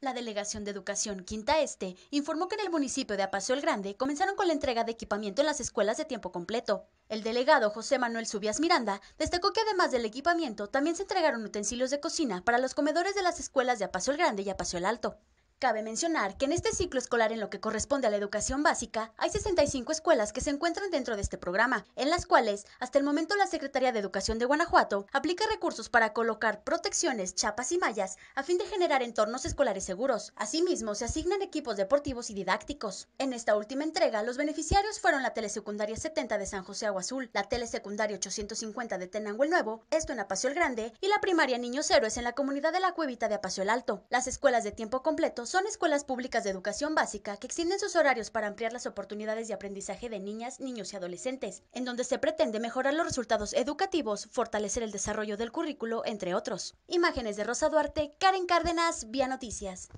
La Delegación de Educación Quinta Este informó que en el municipio de Apacio el Grande comenzaron con la entrega de equipamiento en las escuelas de tiempo completo. El delegado José Manuel Subias Miranda destacó que además del equipamiento también se entregaron utensilios de cocina para los comedores de las escuelas de Apacio el Grande y Apacio el Alto. Cabe mencionar que en este ciclo escolar en lo que corresponde a la educación básica, hay 65 escuelas que se encuentran dentro de este programa, en las cuales, hasta el momento, la Secretaría de Educación de Guanajuato aplica recursos para colocar protecciones, chapas y mallas a fin de generar entornos escolares seguros. Asimismo, se asignan equipos deportivos y didácticos. En esta última entrega, los beneficiarios fueron la Telesecundaria 70 de San José Agua Azul, la Telesecundaria 850 de Tenango el Nuevo, esto en Apacio el Grande, y la Primaria Niños Héroes en la comunidad de la Cuevita de Apacio el Alto. Las escuelas de tiempo completo son escuelas públicas de educación básica que extienden sus horarios para ampliar las oportunidades de aprendizaje de niñas, niños y adolescentes, en donde se pretende mejorar los resultados educativos, fortalecer el desarrollo del currículo, entre otros. Imágenes de Rosa Duarte, Karen Cárdenas, Vía Noticias.